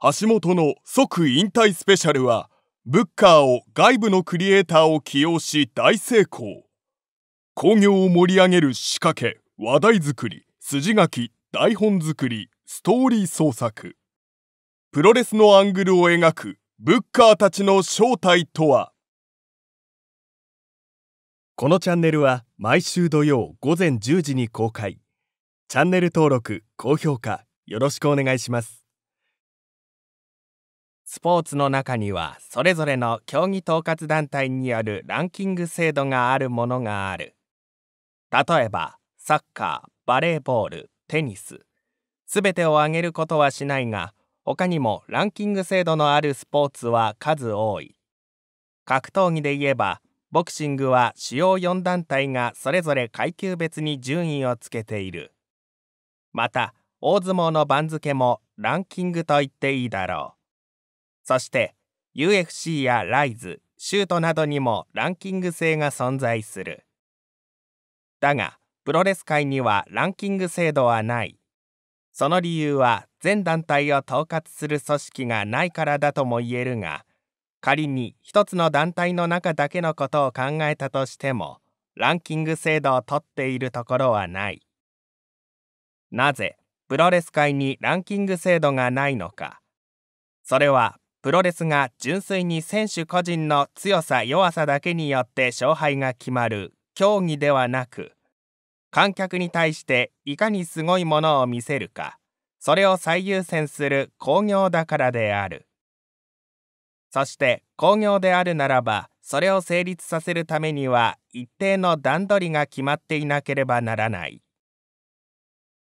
橋本の即引退スペシャルはブッカーを外部のクリエイターを起用し大成功興行を盛り上げる仕掛け話題作り筋書き台本作りストーリー創作プロレスのアングルを描くブッカーたちの正体とはこのチャンネルは毎週土曜午前10時に公開チャンネル登録高評価よろしくお願いしますスポーツの中にはそれぞれの競技統括団体によるランキング制度があるものがある例えばサッカーバレーボールテニスすべてを挙げることはしないが他にもランキング制度のあるスポーツは数多い格闘技で言えばボクシングは主要4団体がそれぞれ階級別に順位をつけているまた大相撲の番付もランキングと言っていいだろうそして UFC やライズ、シュートなどにもランキング制が存在する。だが、プロレス界にはランキング制度はない。その理由は全団体を統括する組織がないからだとも言えるが、仮に一つの団体の中だけのことを考えたとしても、ランキング制度をとっているところはない。なぜ、プロレス界にランキング制度がないのか。それはプロレスが純粋に選手個人の強さ弱さだけによって勝敗が決まる競技ではなく観客に対していかにすごいものを見せるかそれを最優先する興行だからであるそして興行であるならばそれを成立させるためには一定の段取りが決まっていなければならない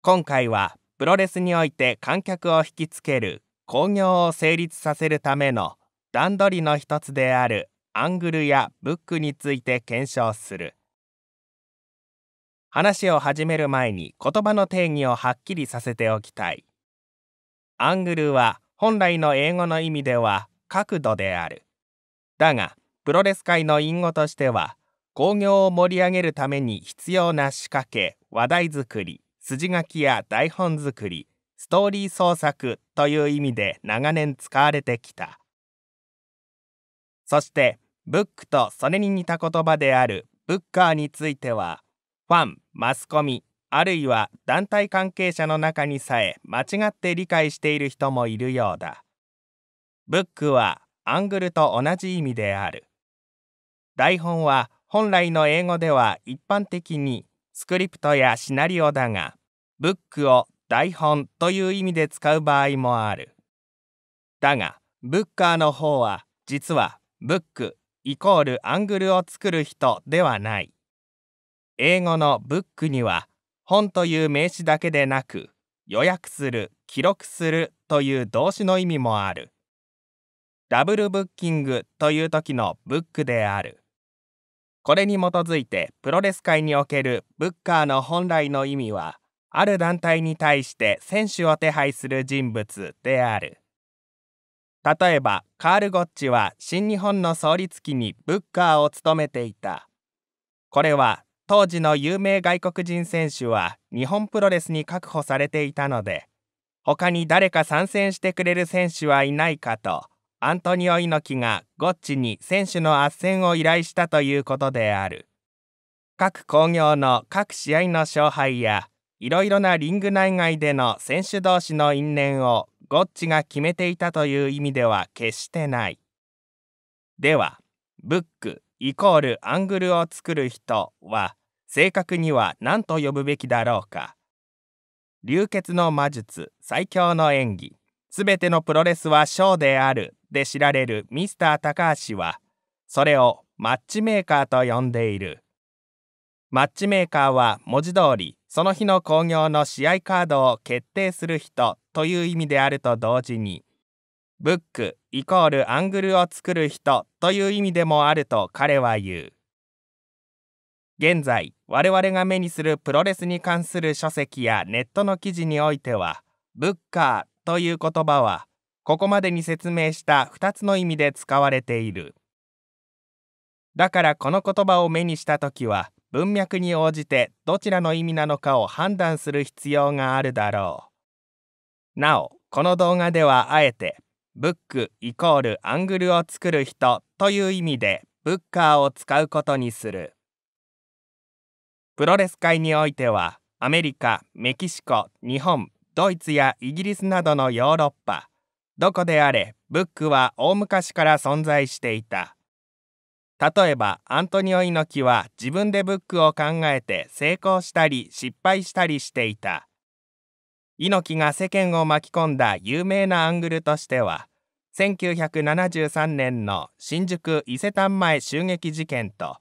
今回はプロレスにおいて観客を引きつける工業を成立させるための段取りの一つであるアングルやブックについて検証する話を始める前に言葉の定義をはっきりさせておきたいアングルは本来の英語の意味では角度であるだがプロレス界の隠語としては興行を盛り上げるために必要な仕掛け話題作り筋書きや台本作りストーリー創作という意味で長年使われてきたそしてブックとそれに似た言葉であるブッカーについてはファンマスコミあるいは団体関係者の中にさえ間違って理解している人もいるようだブックはアングルと同じ意味である台本は本来の英語では一般的にスクリプトやシナリオだがブックを台本という意味で使う場合もあるだがブッカーの方は実はブックイコールアングルを作る人ではない英語のブックには本という名詞だけでなく予約する記録するという動詞の意味もあるダブルブッキングという時のブックであるこれに基づいてプロレス界におけるブッカーの本来の意味はある団体に対して選手を手配する人物である例えばカール・ゴッチは新日本の創立期にブッカーを務めていたこれは当時の有名外国人選手は日本プロレスに確保されていたので他に誰か参戦してくれる選手はいないかとアントニオ猪木がゴッチに選手の斡旋を依頼したということである各興行の各試合の勝敗やいろいろなリング内外での選手同士の因縁をゴッチが決めていたという意味では決してない。では、ブックイコールアングルを作る人は正確には何と呼ぶべきだろうか。流血の魔術最強の演技すべてのプロレスはショーであるで知られるミスター高橋はそれをマッチメーカーと呼んでいるマッチメーカーは文字通りその日の興行の試合カードを決定する人という意味であると同時にブックイコールアングルを作る人という意味でもあると彼は言う現在我々が目にするプロレスに関する書籍やネットの記事においてはブッカーという言葉はここまでに説明した2つの意味で使われている。だからこの言葉を目にした時は文脈に応じてどちらの意味なのかを判断する必要があるだろう。なおこの動画ではあえて「ブックイコールアングルを作る人」という意味で「ブッカー」を使うことにする。プロレス界においてはアメリカメキシコ日本ドイツやイギリスなどのヨーロッパどこであれブックは大昔から存在していた。例えばアントニオ猪木は自分でブックを考えて成功したり失敗したりしていた猪木が世間を巻き込んだ有名なアングルとしては1973年の新宿伊勢丹前襲撃事件と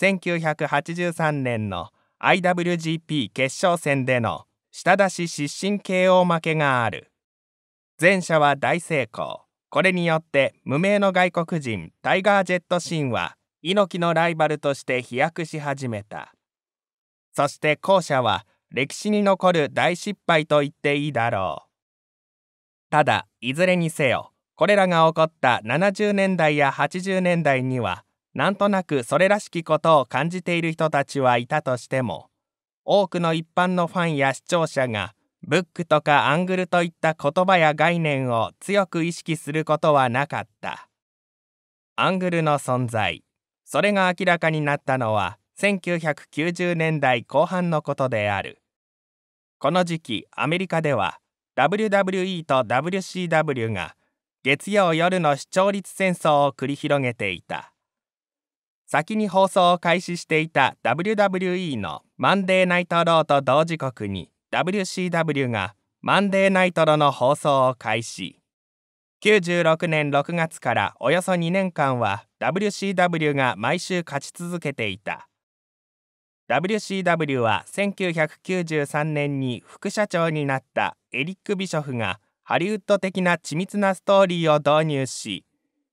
1983年の IWGP 決勝戦での下出し失神 KO 負けがある前者は大成功これによって無名の外国人タイガー・ジェット・シンは猪木のライバルとして飛躍し始めたそして後者は歴史に残る大失敗と言っていいだろうただいずれにせよこれらが起こった70年代や80年代にはなんとなくそれらしきことを感じている人たちはいたとしても多くの一般のファンや視聴者がブックとかアングルといった言葉や概念を強く意識することはなかったアングルの存在それが明らかになったのは1990年代後半のことであるこの時期アメリカでは WWE と WCW が月曜夜の視聴率戦争を繰り広げていた先に放送を開始していた WWE の「マンデーナイトロー」と同時刻に WCW がマンデーナイトロの放送を開始96年6月からおよそ2年間は WCW が毎週勝ち続けていた WCW は1993年に副社長になったエリック・ビショフがハリウッド的な緻密なストーリーを導入し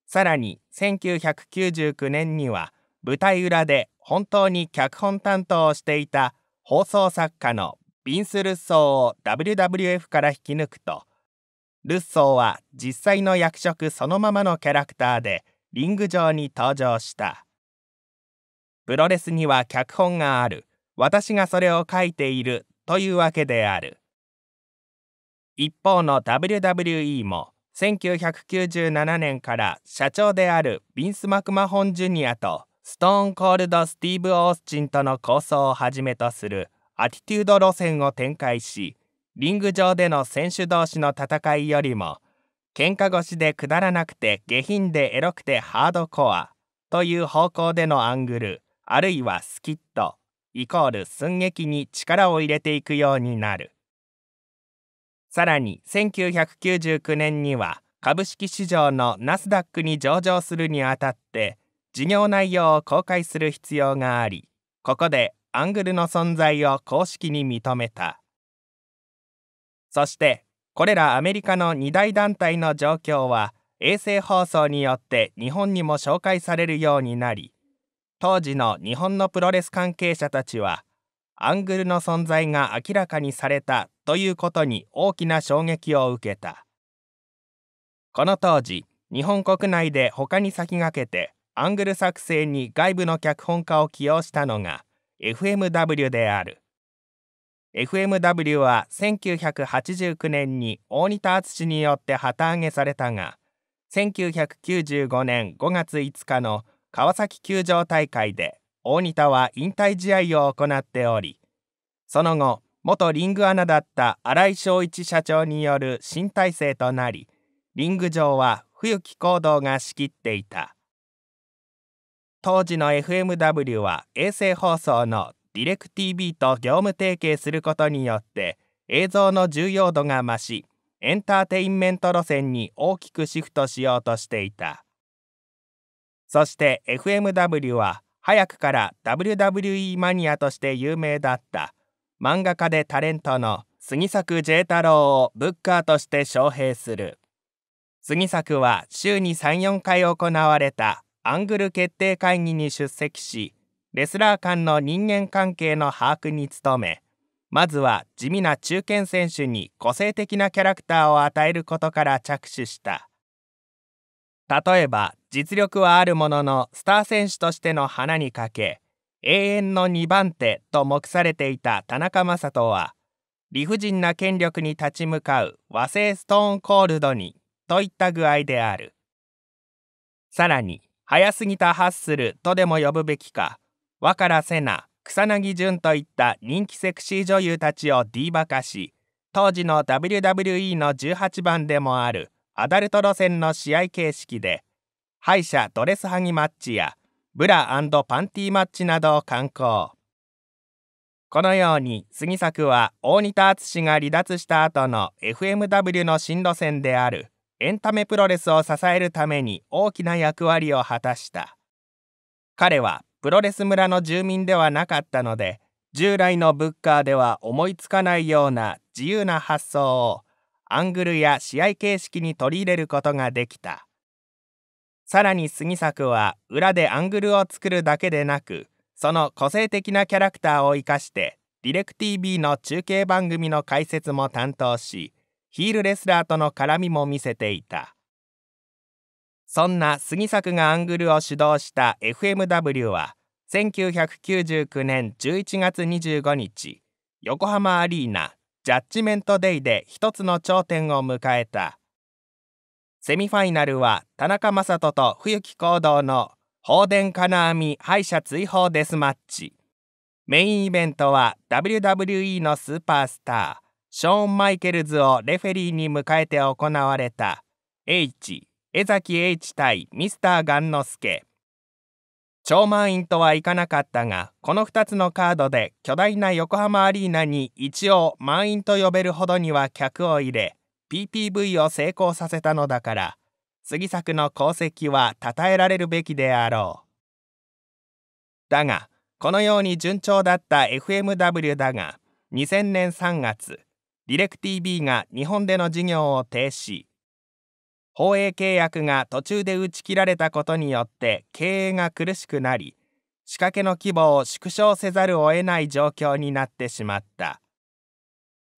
さらに1999年には舞台裏で本当に脚本担当をしていた放送作家のビンス・ルッソーを WWF から引き抜くとルッソーは実際の役職そのままのキャラクターでリング上に登場したプロレスには脚本がある私がそれを書いているというわけである一方の WWE も1997年から社長であるビンス・マクマホン・ジュニアとストーン・コールド・スティーブ・オースチンとの構想をはじめとするアティテュード路線を展開しリング上での選手同士の戦いよりも喧嘩越しでくだらなくて下品でエロくてハードコアという方向でのアングルあるいはスキットイコール寸劇に力を入れていくようになるさらに1999年には株式市場のナスダックに上場するにあたって事業内容を公開する必要がありここでアングルの存在を公式に認めたそしてこれらアメリカの2大団体の状況は衛星放送によって日本にも紹介されるようになり当時の日本のプロレス関係者たちはアングルの存在が明らかにされたということに大きな衝撃を受けたこの当時日本国内で他に先駆けてアングル作成に外部の脚本家を起用したのが FMW である FMW は1989年に大仁田敦によって旗揚げされたが1995年5月5日の川崎球場大会で大仁田は引退試合を行っておりその後元リングアナだった新井翔一社長による新体制となりリング上は冬木行動が仕切っていた。当時の FMW は衛星放送のディレク TV と業務提携することによって映像の重要度が増しエンターテインメント路線に大きくシフトしようとしていたそして FMW は早くから WWE マニアとして有名だった漫画家でタレントの杉作 J 太郎をブッカーとして招聘する杉作は週に34回行われたアングル決定会議に出席しレスラー間の人間関係の把握に努めまずは地味な中堅選手に個性的なキャラクターを与えることから着手した例えば実力はあるもののスター選手としての花にかけ永遠の2番手と目されていた田中将人は理不尽な権力に立ち向かう和製ストーンコールドにといった具合であるさらに早すぎたハッスルとでも呼ぶべきか若良瀬名草薙淳といった人気セクシー女優たちを D 化かし当時の WWE の18番でもあるアダルト路線の試合形式で敗者ドレスハギマッチやブラパンティマッチなどを敢行このように杉作は大仁田敦が離脱した後の FMW の新路線であるエンタメプロレスを支えるために大きな役割を果たした彼はプロレス村の住民ではなかったので従来のブッカーでは思いつかないような自由な発想をアングルや試合形式に取り入れることができたさらに杉作は裏でアングルを作るだけでなくその個性的なキャラクターを生かしてディレク TV の中継番組の解説も担当しヒールレスラーとの絡みも見せていたそんな杉作がアングルを主導した FMW は1999年11月25日横浜アリーナジャッジメントデイで一つの頂点を迎えたセミファイナルは田中将人と冬木行動の放電金網敗者追放デスマッチメインイベントは WWE のスーパースターショーン・マイケルズをレフェリーに迎えて行われた H 江崎 H 対ミスター・ガンノスケ超満員とはいかなかったがこの2つのカードで巨大な横浜アリーナに一応満員と呼べるほどには客を入れ PPV を成功させたのだから杉作の功績は称えられるべきであろうだがこのように順調だった FMW だが2000年3月ディレク TV が日本での事業を停止放映契約が途中で打ち切られたことによって経営が苦しくなり仕掛けの規模を縮小せざるを得ない状況になってしまった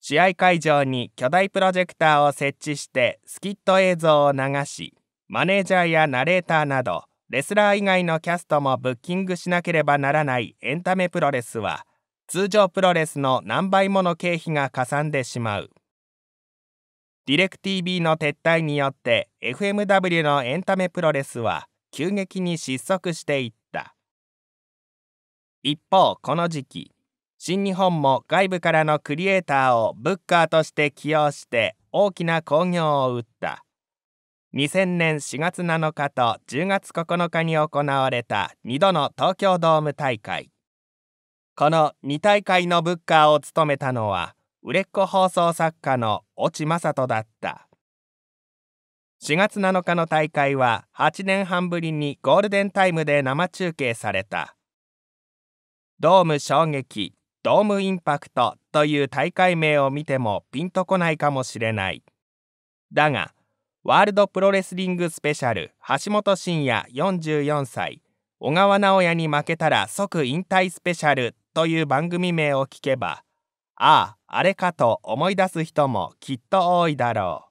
試合会場に巨大プロジェクターを設置してスキット映像を流しマネージャーやナレーターなどレスラー以外のキャストもブッキングしなければならないエンタメプロレスは通常プロレスの何倍もの経費がかさんでしまうディレク TV の撤退によって FMW のエンタメプロレスは急激に失速していった一方この時期新日本も外部からのクリエイターをブッカーとして起用して大きな興行を打った2000年4月7日と10月9日に行われた2度の東京ドーム大会この2大会のブッカーを務めたのは売れっ子放送作家の越智雅人だった4月7日の大会は8年半ぶりにゴールデンタイムで生中継されたドーム衝撃ドームインパクトという大会名を見てもピンとこないかもしれないだがワールドプロレスリングスペシャル橋本真也44歳小川直也に負けたら即引退スペシャルという番組名を聞けば、ああ、あれかと思い出す人もきっと多いだろ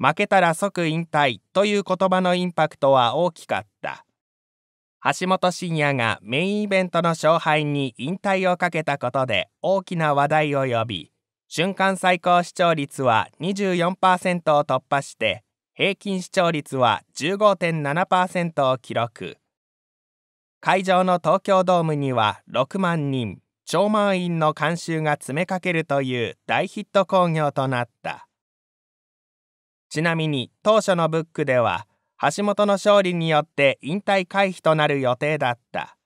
う。負けたら即引退という言葉のインパクトは大きかった。橋本真也がメインイベントの勝敗に引退をかけたことで大きな話題を呼び、瞬間最高視聴率は24%を突破して、平均視聴率は15.7%を記録。会場の東京ドームには6万人超満員の観衆が詰めかけるという大ヒット興行となったちなみに当初のブックでは橋本の勝利によって引退回避となる予定だった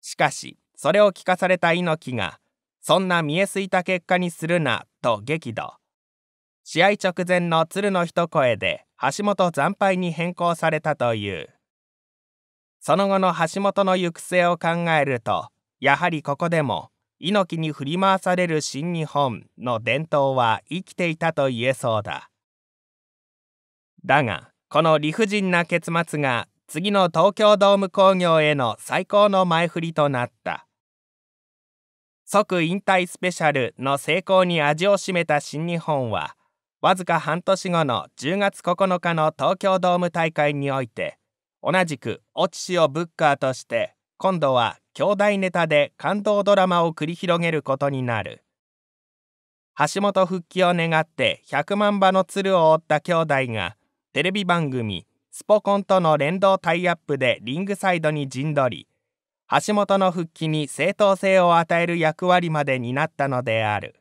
しかしそれを聞かされた猪木が「そんな見えすいた結果にするな」と激怒試合直前の鶴の一声で橋本惨敗に変更されたというその後の橋本の行く末を考えるとやはりここでも猪木に振り回される新日本の伝統は生きていたと言えそうだだがこの理不尽な結末が次の東京ドーム工業への最高の前振りとなった即引退スペシャルの成功に味を占めた新日本はわずか半年後の10月9日の東京ドーム大会において同じくオチシをブッカーとして今度は兄弟ネタで感動ドラマを繰り広げることになる橋本復帰を願って100万羽の鶴を折った兄弟がテレビ番組「スポコン」との連動タイアップでリングサイドに陣取り橋本の復帰に正当性を与える役割まで担ったのである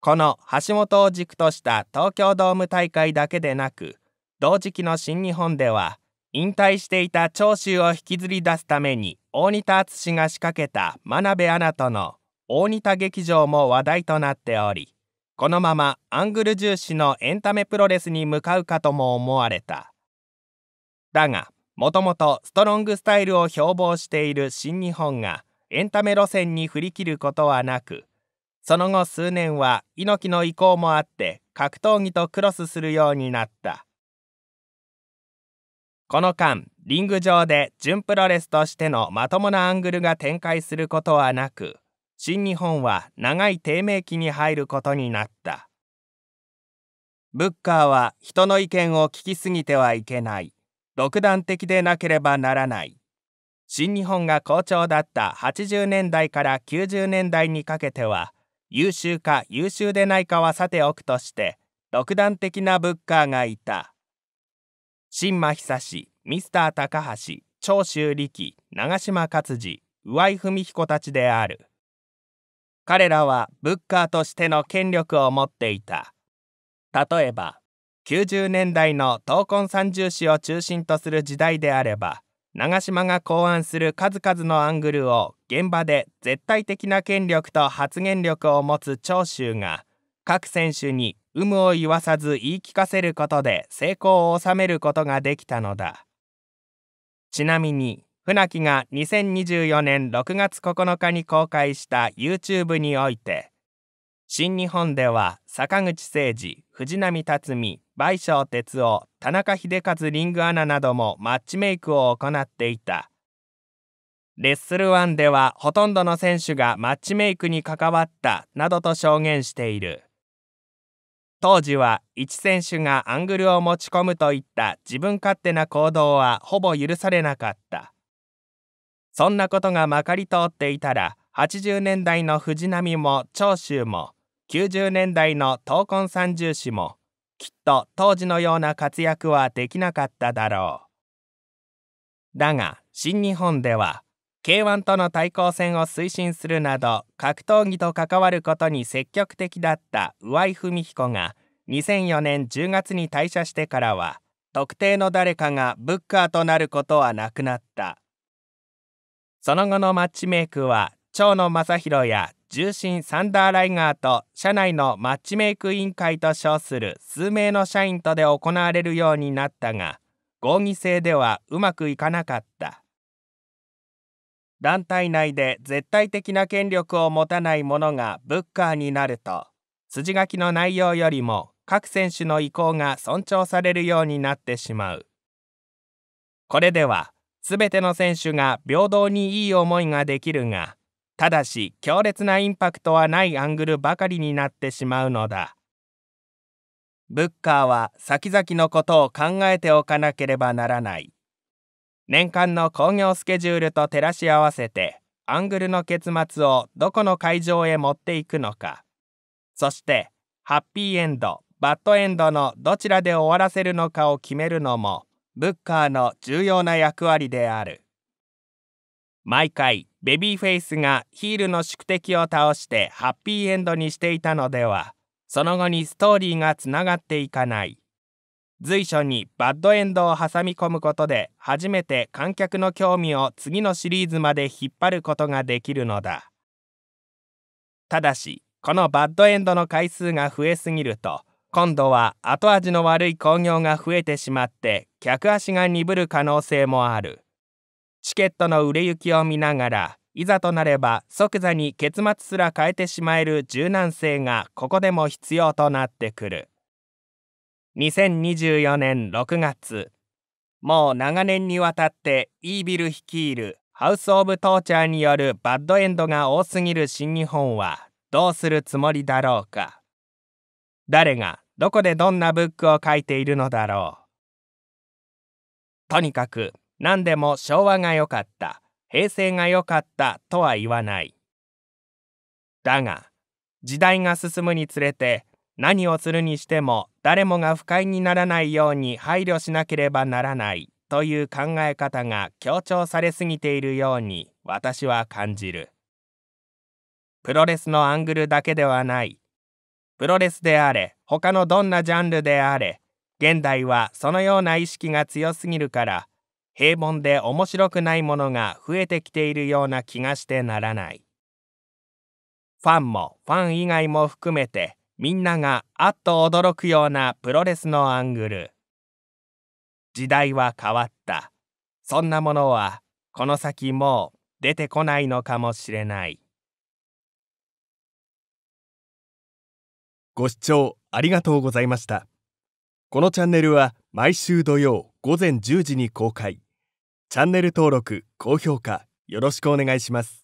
この橋本を軸とした東京ドーム大会だけでなく同時期の新日本では引退していた長州を引きずり出すために大仁田淳が仕掛けた真鍋アナとの大仁田劇場も話題となっておりこのままアングル重視のエンタメプロレスに向かうかとも思われただがもともとストロングスタイルを標榜している新日本がエンタメ路線に振り切ることはなくその後数年は猪木の意向もあって格闘技とクロスするようになったこの間リング上で準プロレスとしてのまともなアングルが展開することはなく新日本は長い低迷期に入ることになったブッカーは人の意見を聞きすぎてはいけない独断的でなければならない新日本が好調だった80年代から90年代にかけては優秀か優秀でないかはさておくとして独断的なブッカーがいた新間久志、ミスター高橋、長州力、長島勝治、上井文彦たちである。彼らはブッカーとしての権力を持っていた。例えば、90年代の闘魂三重士を中心とする時代であれば、長島が考案する数々のアングルを現場で絶対的な権力と発言力を持つ長州が各選手に有無を言わさず言い聞かせることで成功を収めることができたのだちなみに船木が2024年6月9日に公開した YouTube において新日本では坂口誠二藤波辰巳倍賞哲夫田中秀和リングアナなどもマッチメイクを行っていたレッスルワンではほとんどの選手がマッチメイクに関わったなどと証言している。当時は一選手がアングルを持ち込むといった自分勝手な行動はほぼ許されなかったそんなことがまかり通っていたら80年代の藤波も長州も90年代の闘魂三重士もきっと当時のような活躍はできなかっただろうだが新日本では K1 との対抗戦を推進するなど格闘技と関わることに積極的だった上井文彦が2004年10月に退社してからは特定の誰かがブッカーとなることはなくなったその後のマッチメイクは長野正弘や重臣サンダーライガーと社内のマッチメイク委員会と称する数名の社員とで行われるようになったが合議制ではうまくいかなかった。団体内で絶対的な権力を持たない者がブッカーになると筋書きの内容よりも各選手の意向が尊重されるようになってしまうこれでは全ての選手が平等にいい思いができるがただし強烈なインパクトはないアングルばかりになってしまうのだブッカーは先々のことを考えておかなければならない年間の興行スケジュールと照らし合わせてアングルの結末をどこの会場へ持っていくのかそしてハッピーエンドバッドエンドのどちらで終わらせるのかを決めるのもブッカーの重要な役割である毎回ベビーフェイスがヒールの宿敵を倒してハッピーエンドにしていたのではその後にストーリーがつながっていかない随所にバッドエンドを挟み込むことで初めて観客の興味を次のシリーズまで引っ張ることができるのだただしこのバッドエンドの回数が増えすぎると今度は後味の悪い興行が増えてしまって客足が鈍る可能性もあるチケットの売れ行きを見ながらいざとなれば即座に結末すら変えてしまえる柔軟性がここでも必要となってくる。2024年6月もう長年にわたってイービル率いるハウス・オブ・トーチャーによるバッドエンドが多すぎる新日本はどうするつもりだろうか誰がどこでどんなブックを書いているのだろうとにかく何でも昭和が良かった平成が良かったとは言わないだが時代が進むにつれて何をするにしても誰もが不快にならないように配慮しなければならないという考え方が強調されすぎているように私は感じるプロレスのアングルだけではないプロレスであれ他のどんなジャンルであれ現代はそのような意識が強すぎるから平凡で面白くないものが増えてきているような気がしてならないファンもファン以外も含めてみんながあっと驚くようなプロレスのアングル時代は変わったそんなものはこの先もう出てこないのかもしれないご視聴ありがとうございましたこのチャンネルは毎週土曜午前10時に公開チャンネル登録高評価よろしくお願いします